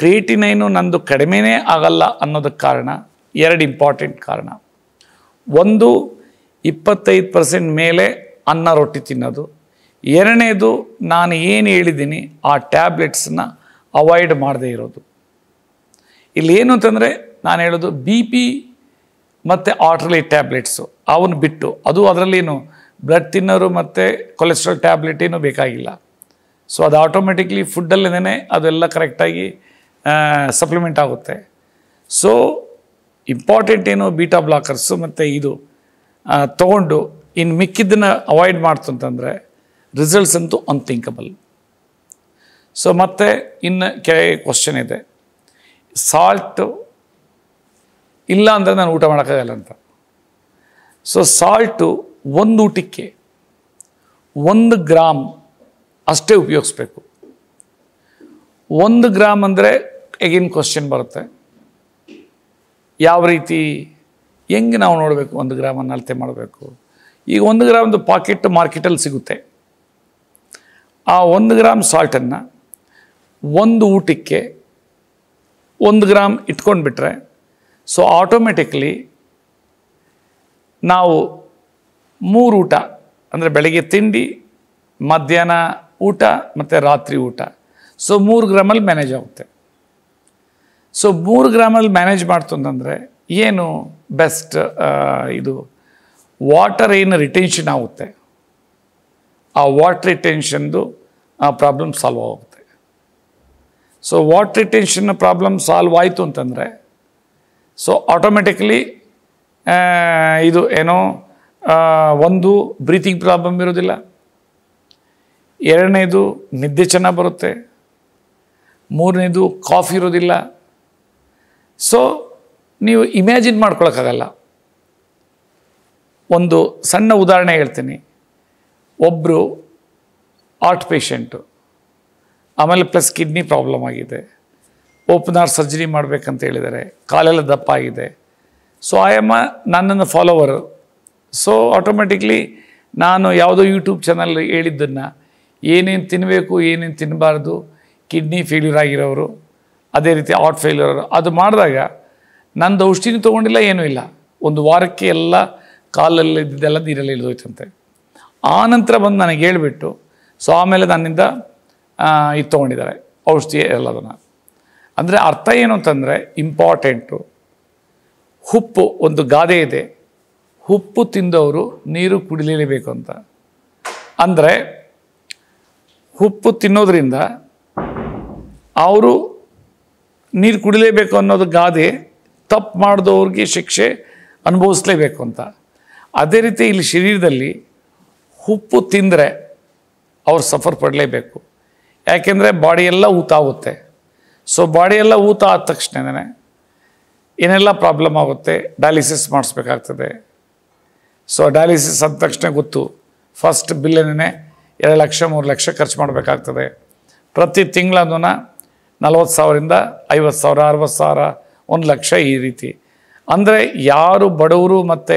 ಕ್ರಿಯೇಟಿನೈನು ನಂದು ಕಡಿಮೆನೇ ಆಗಲ್ಲ ಅನ್ನೋದಕ್ಕೆ ಕಾರಣ ಎರಡು ಇಂಪಾರ್ಟೆಂಟ್ ಕಾರಣ ಒಂದು ಇಪ್ಪತ್ತೈದು ಪರ್ಸೆಂಟ್ ಮೇಲೆ ಅನ್ನ ರೊಟ್ಟಿ ತಿನ್ನೋದು ಎರಡನೇದು ನಾನು ಏನು ಹೇಳಿದ್ದೀನಿ ಆ ಟ್ಯಾಬ್ಲೆಟ್ಸನ್ನ ಅವಾಯ್ಡ್ ಮಾಡದೇ ಇರೋದು ಇಲ್ಲಿ ಏನು ಅಂತಂದರೆ ನಾನು ಹೇಳೋದು ಬಿ ಪಿ ಮತ್ತು ಆರ್ಟ್ರಲೈ ಟ್ಯಾಬ್ಲೆಟ್ಸು ಅವನು ಬಿಟ್ಟು ಅದು ಅದರಲ್ಲಿ ಏನು ಬ್ಲಡ್ ತಿನ್ನೋರು ಮತ್ತು ಕೊಲೆಸ್ಟ್ರಾಲ್ ಟ್ಯಾಬ್ಲೆಟ್ ಏನು ಬೇಕಾಗಿಲ್ಲ ಸೊ ಅದು ಆಟೋಮೆಟಿಕ್ಲಿ ಫುಡ್ಡಲ್ಲೇನೆ ಅದೆಲ್ಲ ಕರೆಕ್ಟಾಗಿ ಸಪ್ಲಿಮೆಂಟ್ ಆಗುತ್ತೆ ಸೊ ಇಂಪಾರ್ಟೆಂಟ್ ಏನು ಬೀಟಾ ಬ್ಲಾಕರ್ಸು ಮತ್ತು ಇದು ತೊಗೊಂಡು ಇನ್ನು ಮಿಕ್ಕಿದ್ದನ್ನು ಅವಾಯ್ಡ್ ಮಾಡ್ತು ಅಂತಂದರೆ ರಿಸಲ್ಟ್ಸ್ ಅಂತೂ ಅನ್ಥಿಂಕಬಲ್ ಸೊ ಮತ್ತೆ ಇನ್ನು ಕೆಳಗೆ ಕ್ವಶನ್ ಇದೆ ಸಾಲ್ಟು ಇಲ್ಲ ಅಂದರೆ ನಾನು ಊಟ ಮಾಡೋಕ್ಕಾಗಲ್ಲ ಅಂತ ಸೊ ಸಾಲ್ಟು ಒಂದು ಊಟಕ್ಕೆ ಒಂದು ಗ್ರಾಮ್ ಅಷ್ಟೇ ಉಪಯೋಗಿಸ್ಬೇಕು ಒಂದು ಗ್ರಾಮ್ ಅಂದರೆ ಎಗಿನ್ ಕ್ವಶನ್ ಬರುತ್ತೆ ಯಾವ ರೀತಿ ಹೆಂಗೆ ನಾವು ನೋಡಬೇಕು ಒಂದು ಗ್ರಾಮನ್ನು ಅಳತೆ ಮಾಡಬೇಕು ಈಗ ಒಂದು ಗ್ರಾಮ್ದು ಪಾಕೆಟ್ ಮಾರ್ಕೆಟಲ್ಲಿ ಸಿಗುತ್ತೆ ಆ ಒಂದು ಗ್ರಾಮ್ ಸಾಲ್ಟನ್ನು ಒಂದು ಊಟಕ್ಕೆ ಒಂದು ಗ್ರಾಮ್ ಇಟ್ಕೊಂಡು ಬಿಟ್ರೆ ಸೊ ಆಟೋಮೆಟಿಕ್ಲಿ ನಾವು ಮೂರು ಊಟ ಅಂದರೆ ಬೆಳಗ್ಗೆ ತಿಂಡಿ ಮಧ್ಯಾಹ್ನ ಊಟ ಮತ್ತು ರಾತ್ರಿ ಊಟ ಸೊ ಮೂರು ಗ್ರಾಮಲ್ಲಿ ಮ್ಯಾನೇಜ್ ಆಗುತ್ತೆ ಸೊ ಮೂರು ಗ್ರಾಮಲ್ಲಿ ಮ್ಯಾನೇಜ್ ಮಾಡ್ತು ಅಂತಂದರೆ ಏನು ಬೆಸ್ಟ್ ಇದು ವಾಟರ್ ಏನು ರಿಟೆನ್ಷನ್ ಆಗುತ್ತೆ ಆ ವಾಟರ್ ರಿಟೆನ್ಷನ್ದು ಆ ಪ್ರಾಬ್ಲಮ್ ಸಾಲ್ವ್ ಆಗುತ್ತೆ so water retention problem solve ಆಯಿತು ಅಂತಂದರೆ ಸೊ ಆಟೋಮೆಟಿಕ್ಲಿ ಇದು ಏನೋ ಒಂದು ಬ್ರೀತಿಂಗ್ ಪ್ರಾಬ್ಲಮ್ ಇರೋದಿಲ್ಲ ಎರಡನೇದು ನಿದ್ದೆ ಚೆನ್ನಾಗಿ ಬರುತ್ತೆ ಮೂರನೇದು ಕಾಫಿ ಇರೋದಿಲ್ಲ ಸೊ ನೀವು ಇಮ್ಯಾಜಿನ್ ಮಾಡ್ಕೊಳಕ್ಕಾಗಲ್ಲ ಒಂದು ಸಣ್ಣ ಉದಾಹರಣೆ ಹೇಳ್ತೀನಿ ಒಬ್ಬರು ಆರ್ಟ್ ಪೇಷಂಟು ಆಮೇಲೆ ಪ್ಲಸ್ ಕಿಡ್ನಿ ಪ್ರಾಬ್ಲಮ್ ಆಗಿದೆ ಓಪನ್ ಆರ್ ಸರ್ಜರಿ ಮಾಡ್ಬೇಕಂತ ಹೇಳಿದ್ದಾರೆ ಕಾಲೆಲ್ಲ ದಪ್ಪ ಆಗಿದೆ ಸೊ ಐ ಆಮ್ ನನ್ನನ್ನು ಫಾಲೋವರು ಸೊ ಆಟೋಮೆಟಿಕ್ಲಿ ನಾನು ಯಾವುದೋ ಯೂಟ್ಯೂಬ್ ಚಾನಲ್ ಹೇಳಿದ್ದನ್ನು ಏನೇನು ತಿನ್ನಬೇಕು ಏನೇನು ತಿನ್ನಬಾರ್ದು ಕಿಡ್ನಿ ಫೇಲ್ಯೂರ್ ಆಗಿರೋರು ಅದೇ ರೀತಿ ಆರ್ಟ್ ಫೇಲ್ಯೂರ್ ಅದು ಮಾಡಿದಾಗ ನಂದು ಔಷಧಿನೂ ತೊಗೊಂಡಿಲ್ಲ ಏನೂ ಇಲ್ಲ ಒಂದು ವಾರಕ್ಕೆ ಎಲ್ಲ ಇದ್ದಿದ್ದೆಲ್ಲ ನೀರಲ್ಲಿ ಇಳಿದೋಯ್ತಂತೆ ಆ ನಂತರ ಬಂದು ನನಗೆ ಹೇಳಿಬಿಟ್ಟು ಸೊ ಆಮೇಲೆ ನನ್ನಿಂದ ಇದು ತೊಗೊಂಡಿದ್ದಾರೆ ಔಷಧಿ ಎಲ್ಲದನ್ನು ಅಂದರೆ ಅರ್ಥ ಏನು ಅಂತಂದರೆ ಇಂಪಾರ್ಟೆಂಟು ಉಪ್ಪು ಒಂದು ಗಾದೆ ಇದೆ ಉಪ್ಪು ತಿಂದವರು ನೀರು ಕುಡಿಲೇಬೇಕು ಅಂತ ಅಂದರೆ ಉಪ್ಪು ತಿನ್ನೋದ್ರಿಂದ ಅವರು ನೀರು ಕುಡಿಲೇಬೇಕು ಅನ್ನೋದು ಗಾದೆ ತಪ್ಪು ಮಾಡಿದವ್ರಿಗೆ ಶಿಕ್ಷೆ ಅನುಭವಿಸಲೇಬೇಕು ಅಂತ ಅದೇ ರೀತಿ ಇಲ್ಲಿ ಶರೀರದಲ್ಲಿ ಉಪ್ಪು ತಿಂದರೆ ಅವ್ರು ಸಫರ್ ಪಡಲೇಬೇಕು ಯಾಕೆಂದರೆ ಬಾಡಿಯೆಲ್ಲ ಊತ ಆಗುತ್ತೆ ಸೊ ಬಾಡಿಯೆಲ್ಲ ಊತ ಆದ ತಕ್ಷಣನೇ ಏನೆಲ್ಲ ಪ್ರಾಬ್ಲಮ್ ಆಗುತ್ತೆ ಡಯಾಲಿಸಿಸ್ ಮಾಡಿಸ್ಬೇಕಾಗ್ತದೆ ಸೊ ಡಯಾಲಿಸಿಸ್ ಆದ ತಕ್ಷಣ ಗೊತ್ತು ಫಸ್ಟ್ ಬಿಲ್ಲನೇ ಎರಡು ಲಕ್ಷ ಮೂರು ಲಕ್ಷ ಖರ್ಚು ಮಾಡಬೇಕಾಗ್ತದೆ ಪ್ರತಿ ತಿಂಗಳನ್ನು ನಲ್ವತ್ತು ಸಾವಿರದಿಂದ ಐವತ್ತು ಸಾವಿರ ಅರವತ್ತು ಸಾವಿರ ಒಂದು ಲಕ್ಷ ಈ ರೀತಿ ಅಂದರೆ ಯಾರು ಬಡವರು ಮತ್ತು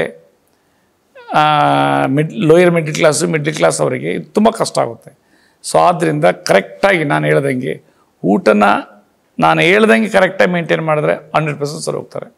mid lower middle class middle class ಅವರಿಗೆ ತುಂಬ ಕಷ್ಟ ಆಗುತ್ತೆ ಸೊ ಆದ್ದರಿಂದ ಕರೆಕ್ಟಾಗಿ ನಾನು ಹೇಳ್ದಂಗೆ ಊಟನ ನಾನು ಹೇಳ್ದಂಗೆ ಕರೆಕ್ಟಾಗಿ ಮೇಂಟೈನ್ ಮಾಡಿದ್ರೆ ಹಂಡ್ರೆಡ್ ಪರ್ಸೆಂಟ್ ಸರಿ ಹೋಗ್ತಾರೆ